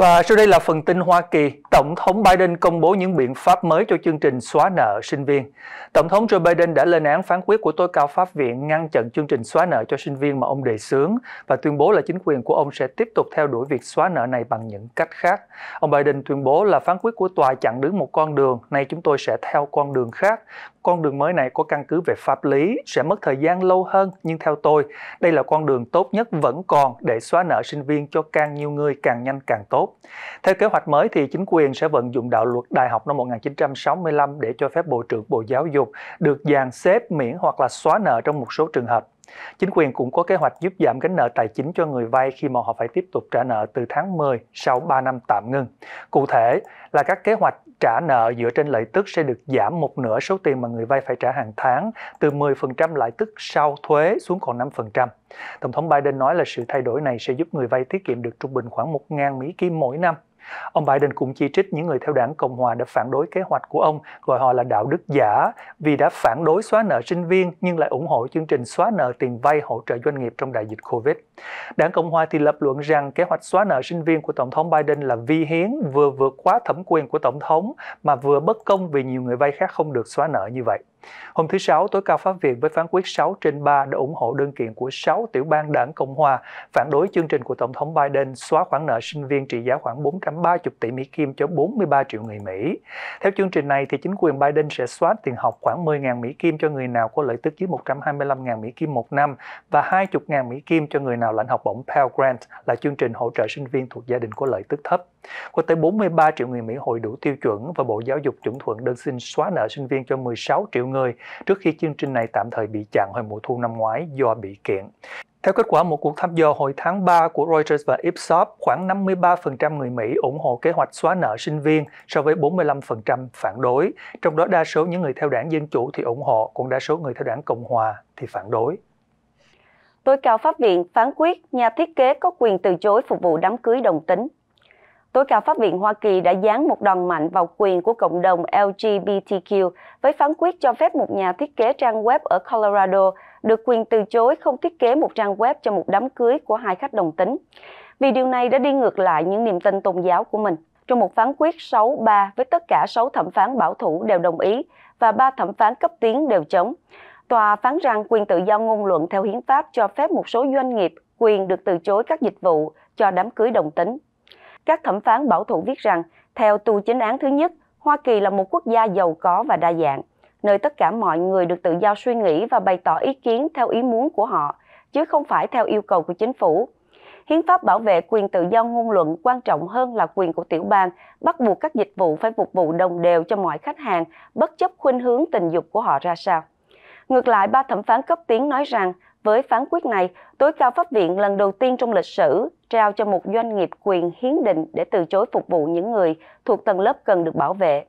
Và sau đây là phần tin Hoa Kỳ. Tổng thống Biden công bố những biện pháp mới cho chương trình xóa nợ sinh viên. Tổng thống Joe Biden đã lên án phán quyết của tối cao pháp viện ngăn chặn chương trình xóa nợ cho sinh viên mà ông đề xướng và tuyên bố là chính quyền của ông sẽ tiếp tục theo đuổi việc xóa nợ này bằng những cách khác. Ông Biden tuyên bố là phán quyết của tòa chặn đứng một con đường, nay chúng tôi sẽ theo con đường khác con đường mới này có căn cứ về pháp lý sẽ mất thời gian lâu hơn nhưng theo tôi đây là con đường tốt nhất vẫn còn để xóa nợ sinh viên cho càng nhiều người càng nhanh càng tốt. Theo kế hoạch mới thì chính quyền sẽ vận dụng đạo luật đại học năm 1965 để cho phép Bộ trưởng Bộ Giáo dục được dàn xếp miễn hoặc là xóa nợ trong một số trường hợp. Chính quyền cũng có kế hoạch giúp giảm gánh nợ tài chính cho người vay khi mà họ phải tiếp tục trả nợ từ tháng 10 sau 3 năm tạm ngưng. Cụ thể là các kế hoạch trả nợ dựa trên lợi tức sẽ được giảm một nửa số tiền mà người vay phải trả hàng tháng từ 10% lãi tức sau thuế xuống còn 5%. Tổng thống Biden nói là sự thay đổi này sẽ giúp người vay tiết kiệm được trung bình khoảng 1.000 Mỹ Kim mỗi năm Ông Biden cũng chỉ trích những người theo đảng Cộng hòa đã phản đối kế hoạch của ông, gọi họ là đạo đức giả vì đã phản đối xóa nợ sinh viên nhưng lại ủng hộ chương trình xóa nợ tiền vay hỗ trợ doanh nghiệp trong đại dịch Covid. Đảng Cộng hòa thì lập luận rằng kế hoạch xóa nợ sinh viên của Tổng thống Biden là vi hiến vừa vượt quá thẩm quyền của Tổng thống mà vừa bất công vì nhiều người vay khác không được xóa nợ như vậy. Hôm thứ Sáu, tối cao pháp viện với phán quyết 6 trên 3 đã ủng hộ đơn kiện của 6 tiểu bang đảng Cộng Hòa phản đối chương trình của Tổng thống Biden xóa khoản nợ sinh viên trị giá khoảng 430 tỷ Mỹ Kim cho 43 triệu người Mỹ. Theo chương trình này, thì chính quyền Biden sẽ xóa tiền học khoảng 10.000 Mỹ Kim cho người nào có lợi tức dưới 125.000 Mỹ Kim một năm và 20.000 Mỹ Kim cho người nào lãnh học bổng Pell Grant là chương trình hỗ trợ sinh viên thuộc gia đình có lợi tức thấp. Có tới 43 triệu người Mỹ hội đủ tiêu chuẩn và Bộ Giáo dục chuẩn thuận đơn xin xóa nợ sinh viên cho 16 triệu người trước khi chương trình này tạm thời bị chặn hồi mùa thu năm ngoái do bị kiện. Theo kết quả một cuộc thăm dò hồi tháng 3 của Reuters và Ipsos, khoảng 53% người Mỹ ủng hộ kế hoạch xóa nợ sinh viên so với 45% phản đối, trong đó đa số những người theo đảng Dân Chủ thì ủng hộ, còn đa số người theo đảng Cộng Hòa thì phản đối. Tối cao pháp viện phán quyết nhà thiết kế có quyền từ chối phục vụ đám cưới đồng tính Tối cao Pháp viện Hoa Kỳ đã dán một đòn mạnh vào quyền của cộng đồng LGBTQ với phán quyết cho phép một nhà thiết kế trang web ở Colorado được quyền từ chối không thiết kế một trang web cho một đám cưới của hai khách đồng tính. Vì điều này đã đi ngược lại những niềm tin tôn giáo của mình. Trong một phán quyết 6-3 với tất cả 6 thẩm phán bảo thủ đều đồng ý và 3 thẩm phán cấp tiến đều chống. Tòa phán rằng quyền tự do ngôn luận theo hiến pháp cho phép một số doanh nghiệp quyền được từ chối các dịch vụ cho đám cưới đồng tính. Các thẩm phán bảo thủ viết rằng, theo tù chính án thứ nhất, Hoa Kỳ là một quốc gia giàu có và đa dạng, nơi tất cả mọi người được tự do suy nghĩ và bày tỏ ý kiến theo ý muốn của họ, chứ không phải theo yêu cầu của chính phủ. Hiến pháp bảo vệ quyền tự do ngôn luận quan trọng hơn là quyền của tiểu bang, bắt buộc các dịch vụ phải phục vụ đồng đều cho mọi khách hàng, bất chấp khuynh hướng tình dục của họ ra sao. Ngược lại, ba thẩm phán cấp tiến nói rằng, với phán quyết này, tối cao pháp viện lần đầu tiên trong lịch sử trao cho một doanh nghiệp quyền hiến định để từ chối phục vụ những người thuộc tầng lớp cần được bảo vệ.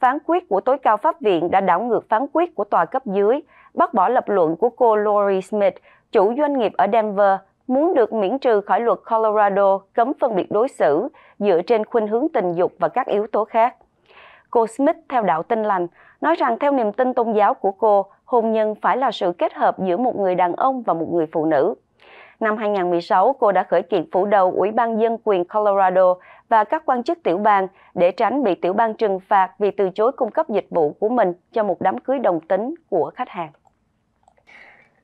Phán quyết của tối cao pháp viện đã đảo ngược phán quyết của tòa cấp dưới, bác bỏ lập luận của cô Lori Smith, chủ doanh nghiệp ở Denver, muốn được miễn trừ khỏi luật Colorado cấm phân biệt đối xử dựa trên khuynh hướng tình dục và các yếu tố khác. Cô Smith theo đạo Tin lành nói rằng theo niềm tin tôn giáo của cô, hôn nhân phải là sự kết hợp giữa một người đàn ông và một người phụ nữ. Năm 2016, cô đã khởi kiện phủ đầu Ủy ban Dân quyền Colorado và các quan chức tiểu bang để tránh bị tiểu bang trừng phạt vì từ chối cung cấp dịch vụ của mình cho một đám cưới đồng tính của khách hàng.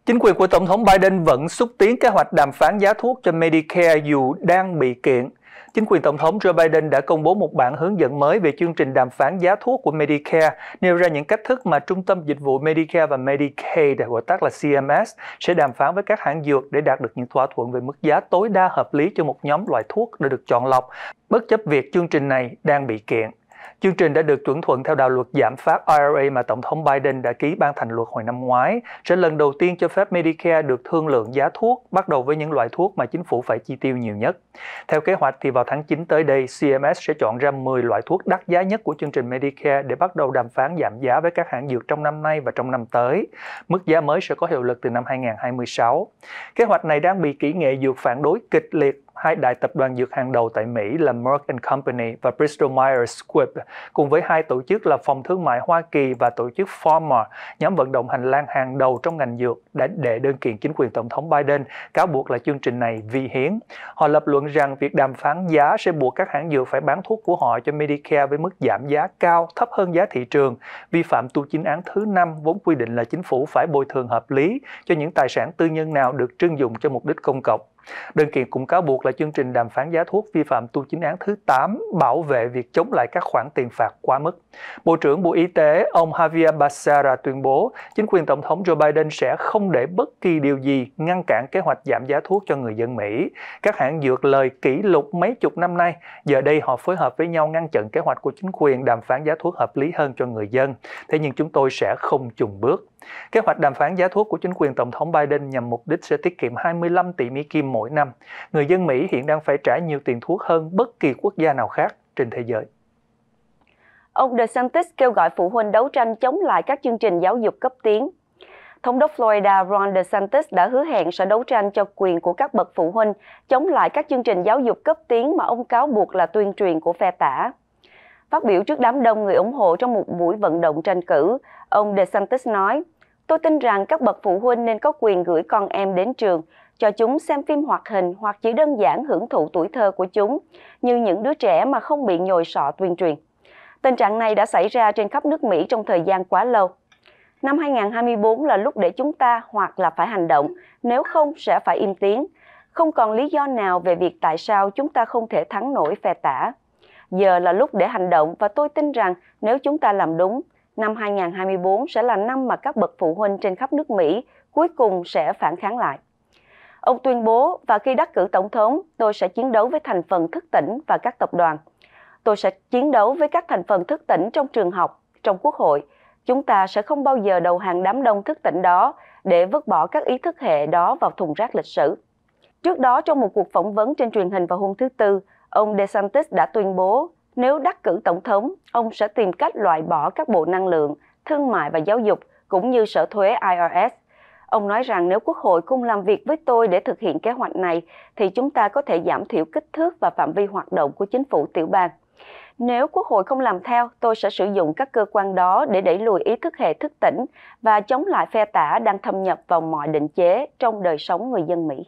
Chính quyền của Tổng thống Biden vẫn xúc tiến kế hoạch đàm phán giá thuốc cho Medicare dù đang bị kiện – Chính quyền Tổng thống Joe Biden đã công bố một bản hướng dẫn mới về chương trình đàm phán giá thuốc của Medicare, nêu ra những cách thức mà Trung tâm Dịch vụ Medicare và Medicaid, gọi tắt là CMS, sẽ đàm phán với các hãng dược để đạt được những thỏa thuận về mức giá tối đa hợp lý cho một nhóm loại thuốc đã được chọn lọc, bất chấp việc chương trình này đang bị kiện. Chương trình đã được chuẩn thuận theo đạo luật giảm phát IRA mà Tổng thống Biden đã ký ban thành luật hồi năm ngoái, sẽ lần đầu tiên cho phép Medicare được thương lượng giá thuốc, bắt đầu với những loại thuốc mà chính phủ phải chi tiêu nhiều nhất. Theo kế hoạch thì vào tháng 9 tới đây, CMS sẽ chọn ra 10 loại thuốc đắt giá nhất của chương trình Medicare để bắt đầu đàm phán giảm giá với các hãng dược trong năm nay và trong năm tới. Mức giá mới sẽ có hiệu lực từ năm 2026. Kế hoạch này đang bị kỹ nghệ dược phản đối kịch liệt hai đại tập đoàn dược hàng đầu tại Mỹ là Merck Company và Bristol Myers Squibb, cùng với hai tổ chức là Phòng Thương mại Hoa Kỳ và tổ chức Pharma, nhóm vận động hành lang hàng đầu trong ngành dược đã đệ đơn kiện chính quyền Tổng thống Biden cáo buộc là chương trình này vi hiến. Họ lập luận rằng việc đàm phán giá sẽ buộc các hãng dược phải bán thuốc của họ cho Medicare với mức giảm giá cao thấp hơn giá thị trường, vi phạm tu chính án thứ năm vốn quy định là chính phủ phải bồi thường hợp lý cho những tài sản tư nhân nào được trưng dụng cho mục đích công cộng. Đơn kiện cũng cáo buộc là chương trình đàm phán giá thuốc vi phạm tu chính án thứ 8 bảo vệ việc chống lại các khoản tiền phạt quá mức. Bộ trưởng Bộ Y tế ông Javier Becerra tuyên bố chính quyền Tổng thống Joe Biden sẽ không để bất kỳ điều gì ngăn cản kế hoạch giảm giá thuốc cho người dân Mỹ. Các hãng dược lời kỷ lục mấy chục năm nay, giờ đây họ phối hợp với nhau ngăn chặn kế hoạch của chính quyền đàm phán giá thuốc hợp lý hơn cho người dân. Thế nhưng chúng tôi sẽ không chùng bước. Kế hoạch đàm phán giá thuốc của chính quyền Tổng thống Biden nhằm mục đích sẽ tiết kiệm 25 tỷ Mỹ Kim mỗi năm. Người dân Mỹ hiện đang phải trả nhiều tiền thuốc hơn bất kỳ quốc gia nào khác trên thế giới. Ông DeSantis kêu gọi phụ huynh đấu tranh chống lại các chương trình giáo dục cấp tiến. Thống đốc Florida Ron DeSantis đã hứa hẹn sẽ đấu tranh cho quyền của các bậc phụ huynh chống lại các chương trình giáo dục cấp tiến mà ông cáo buộc là tuyên truyền của phe tả. Phát biểu trước đám đông người ủng hộ trong một buổi vận động tranh cử, ông DeSantis nói – Tôi tin rằng các bậc phụ huynh nên có quyền gửi con em đến trường, cho chúng xem phim hoạt hình hoặc chỉ đơn giản hưởng thụ tuổi thơ của chúng, như những đứa trẻ mà không bị nhồi sọ tuyên truyền. Tình trạng này đã xảy ra trên khắp nước Mỹ trong thời gian quá lâu. Năm 2024 là lúc để chúng ta hoặc là phải hành động, nếu không sẽ phải im tiếng. Không còn lý do nào về việc tại sao chúng ta không thể thắng nổi phe tả. Giờ là lúc để hành động và tôi tin rằng nếu chúng ta làm đúng, năm 2024 sẽ là năm mà các bậc phụ huynh trên khắp nước Mỹ cuối cùng sẽ phản kháng lại. Ông tuyên bố, và khi đắc cử tổng thống, tôi sẽ chiến đấu với thành phần thức tỉnh và các tập đoàn. Tôi sẽ chiến đấu với các thành phần thức tỉnh trong trường học, trong quốc hội. Chúng ta sẽ không bao giờ đầu hàng đám đông thức tỉnh đó để vứt bỏ các ý thức hệ đó vào thùng rác lịch sử. Trước đó, trong một cuộc phỏng vấn trên truyền hình vào hôm thứ Tư, ông DeSantis đã tuyên bố nếu đắc cử tổng thống, ông sẽ tìm cách loại bỏ các bộ năng lượng, thương mại và giáo dục, cũng như sở thuế IRS. Ông nói rằng nếu Quốc hội cùng làm việc với tôi để thực hiện kế hoạch này, thì chúng ta có thể giảm thiểu kích thước và phạm vi hoạt động của chính phủ tiểu bang. Nếu Quốc hội không làm theo, tôi sẽ sử dụng các cơ quan đó để đẩy lùi ý thức hệ thức tỉnh và chống lại phe tả đang thâm nhập vào mọi định chế trong đời sống người dân Mỹ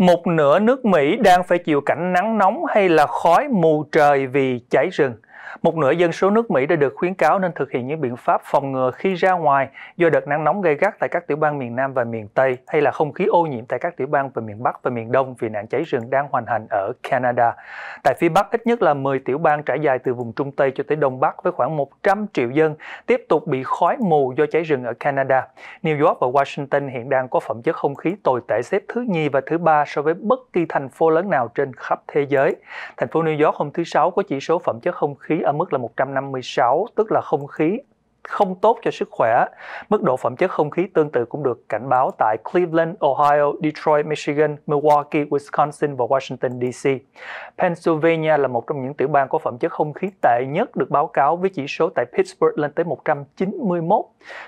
một nửa nước Mỹ đang phải chịu cảnh nắng nóng hay là khói mù trời vì cháy rừng. Một nửa dân số nước Mỹ đã được khuyến cáo nên thực hiện những biện pháp phòng ngừa khi ra ngoài do đợt nắng nóng gây gắt tại các tiểu bang miền Nam và miền Tây hay là không khí ô nhiễm tại các tiểu bang về miền Bắc và miền Đông vì nạn cháy rừng đang hoành hành ở Canada. Tại phía Bắc, ít nhất là 10 tiểu bang trải dài từ vùng Trung Tây cho tới Đông Bắc với khoảng 100 triệu dân tiếp tục bị khói mù do cháy rừng ở Canada. New York và Washington hiện đang có phẩm chất không khí tồi tệ xếp thứ nhì và thứ ba so với bất kỳ thành phố lớn nào trên khắp thế giới. Thành phố New York hôm thứ Sáu có chỉ số phẩm chất không khí ở mức là 156, tức là không khí không tốt cho sức khỏe. Mức độ phẩm chất không khí tương tự cũng được cảnh báo tại Cleveland, Ohio, Detroit, Michigan, Milwaukee, Wisconsin và Washington DC. Pennsylvania là một trong những tiểu bang có phẩm chất không khí tệ nhất được báo cáo với chỉ số tại Pittsburgh lên tới 191.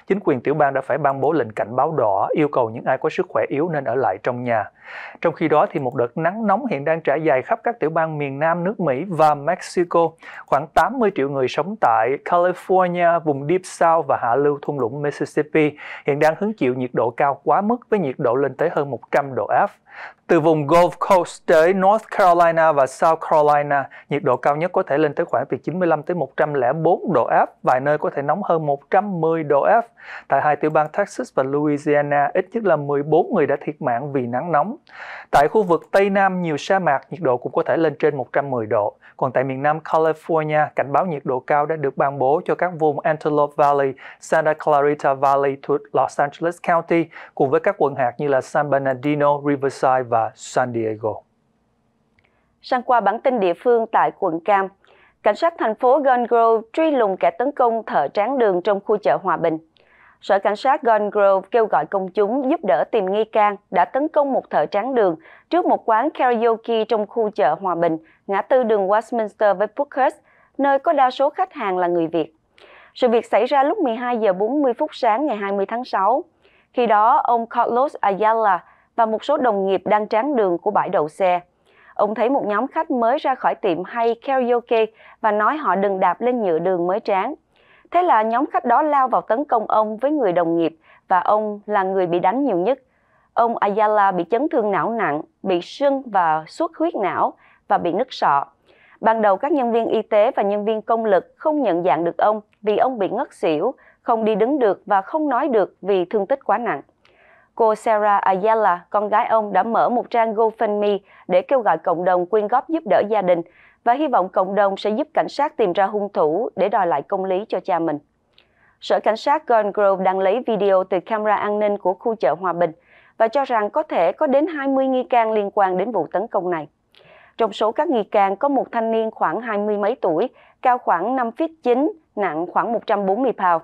Chính quyền tiểu bang đã phải ban bố lệnh cảnh báo đỏ yêu cầu những ai có sức khỏe yếu nên ở lại trong nhà. Trong khi đó thì một đợt nắng nóng hiện đang trải dài khắp các tiểu bang miền Nam nước Mỹ và Mexico. Khoảng 80 triệu người sống tại California, vùng Deep South và hạ lưu thung lũng Mississippi hiện đang hứng chịu nhiệt độ cao quá mức với nhiệt độ lên tới hơn 100 độ F. Từ vùng Gulf Coast tới North Carolina và South Carolina, nhiệt độ cao nhất có thể lên tới khoảng từ 95 tới 104 độ F, vài nơi có thể nóng hơn 110 độ F. Tại hai tiểu bang Texas và Louisiana, ít nhất là 14 người đã thiệt mạng vì nắng nóng. Tại khu vực Tây Nam, nhiều sa mạc, nhiệt độ cũng có thể lên trên 110 độ. Còn tại miền Nam California, cảnh báo nhiệt độ cao đã được ban bố cho các vùng Antelope Valley, Santa Clarita Valley thuộc Los Angeles County, cùng với các quận hạt như là San Bernardino, Riverside và San Diego. Sang qua bản tin địa phương tại quận Cam, cảnh sát thành phố Gun Grove truy lùng kẻ tấn công thợ tráng đường trong khu chợ Hòa Bình. Sở Cảnh sát Gun Grove kêu gọi công chúng giúp đỡ tìm nghi can đã tấn công một thợ tráng đường trước một quán karaoke trong khu chợ Hòa Bình, ngã tư đường Westminster với Brookhurst, nơi có đa số khách hàng là người Việt. Sự việc xảy ra lúc 12 giờ 40 phút sáng ngày 20 tháng 6. Khi đó, ông Carlos Ayala và một số đồng nghiệp đang tráng đường của bãi đậu xe. Ông thấy một nhóm khách mới ra khỏi tiệm hay karaoke và nói họ đừng đạp lên nhựa đường mới tráng. Thế là nhóm khách đó lao vào tấn công ông với người đồng nghiệp và ông là người bị đánh nhiều nhất. Ông Ayala bị chấn thương não nặng, bị sưng và xuất huyết não và bị nứt sọ. Ban đầu các nhân viên y tế và nhân viên công lực không nhận dạng được ông vì ông bị ngất xỉu, không đi đứng được và không nói được vì thương tích quá nặng. Cô Sarah Ayala, con gái ông đã mở một trang GoFundMe để kêu gọi cộng đồng quyên góp giúp đỡ gia đình và hy vọng cộng đồng sẽ giúp cảnh sát tìm ra hung thủ để đòi lại công lý cho cha mình. Sở Cảnh sát Golden Grove đang lấy video từ camera an ninh của khu chợ Hòa Bình và cho rằng có thể có đến 20 nghi can liên quan đến vụ tấn công này. Trong số các nghi can có một thanh niên khoảng 20 mấy tuổi, cao khoảng 5 feet 9, nặng khoảng 140 pound.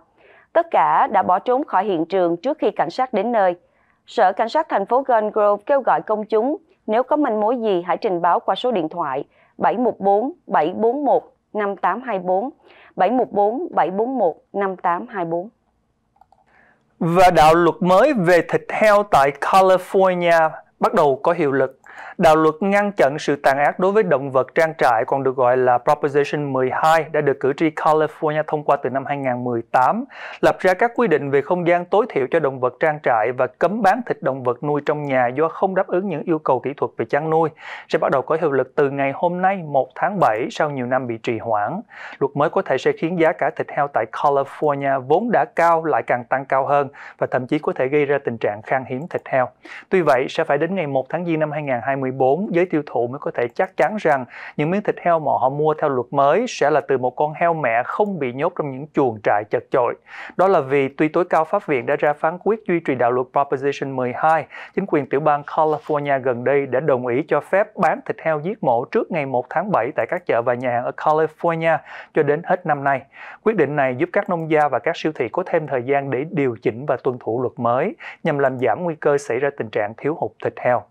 Tất cả đã bỏ trốn khỏi hiện trường trước khi cảnh sát đến nơi. Sở Cảnh sát thành phố Gun Grove kêu gọi công chúng nếu có manh mối gì hãy trình báo qua số điện thoại 714 741 5824 714 741 5824. Và đạo luật mới về thịt heo tại California bắt đầu có hiệu lực. Đạo luật ngăn chặn sự tàn ác đối với động vật trang trại còn được gọi là Proposition 12 đã được cử tri California thông qua từ năm 2018, lập ra các quy định về không gian tối thiểu cho động vật trang trại và cấm bán thịt động vật nuôi trong nhà do không đáp ứng những yêu cầu kỹ thuật về chăn nuôi sẽ bắt đầu có hiệu lực từ ngày hôm nay 1 tháng 7 sau nhiều năm bị trì hoãn. Luật mới có thể sẽ khiến giá cả thịt heo tại California vốn đã cao lại càng tăng cao hơn và thậm chí có thể gây ra tình trạng khan hiếm thịt heo. Tuy vậy, sẽ phải đến ngày 1 tháng Giêng năm 2020 2024, giới tiêu thụ mới có thể chắc chắn rằng những miếng thịt heo mà họ mua theo luật mới sẽ là từ một con heo mẹ không bị nhốt trong những chuồng trại chật chội. Đó là vì tuy tối cao pháp viện đã ra phán quyết duy trì đạo luật Proposition 12, chính quyền tiểu bang California gần đây đã đồng ý cho phép bán thịt heo giết mổ trước ngày 1 tháng 7 tại các chợ và nhà hàng ở California cho đến hết năm nay. Quyết định này giúp các nông gia và các siêu thị có thêm thời gian để điều chỉnh và tuân thủ luật mới nhằm làm giảm nguy cơ xảy ra tình trạng thiếu hụt thịt heo.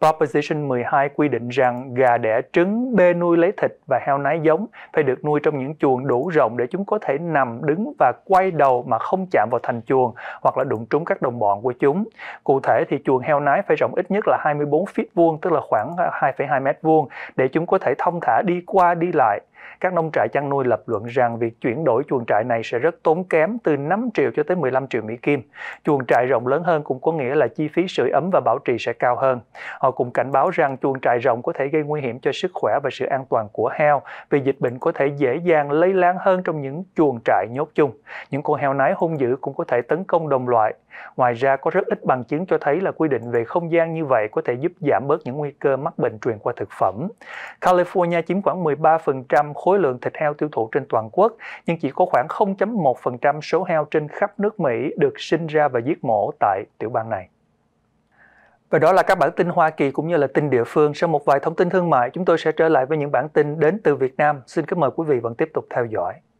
Proposition sinh 12 quy định rằng gà đẻ trứng, bê nuôi lấy thịt và heo nái giống phải được nuôi trong những chuồng đủ rộng để chúng có thể nằm, đứng và quay đầu mà không chạm vào thành chuồng hoặc là đụng trúng các đồng bọn của chúng. Cụ thể thì chuồng heo nái phải rộng ít nhất là 24 feet vuông tức là khoảng 2,2 mét vuông để chúng có thể thông thả đi qua đi lại các nông trại chăn nuôi lập luận rằng việc chuyển đổi chuồng trại này sẽ rất tốn kém từ 5 triệu cho tới 15 triệu Mỹ Kim. Chuồng trại rộng lớn hơn cũng có nghĩa là chi phí sưởi ấm và bảo trì sẽ cao hơn. Họ cũng cảnh báo rằng chuồng trại rộng có thể gây nguy hiểm cho sức khỏe và sự an toàn của heo vì dịch bệnh có thể dễ dàng lây lan hơn trong những chuồng trại nhốt chung. Những con heo nái hung dữ cũng có thể tấn công đồng loại. Ngoài ra, có rất ít bằng chứng cho thấy là quy định về không gian như vậy có thể giúp giảm bớt những nguy cơ mắc bệnh truyền qua thực phẩm. California chiếm khoảng 13% 10% khối lượng thịt heo tiêu thụ trên toàn quốc, nhưng chỉ có khoảng 0.1% số heo trên khắp nước Mỹ được sinh ra và giết mổ tại tiểu bang này. Và đó là các bản tin Hoa Kỳ cũng như là tin địa phương. Sau một vài thông tin thương mại, chúng tôi sẽ trở lại với những bản tin đến từ Việt Nam. Xin kính mời quý vị vẫn tiếp tục theo dõi.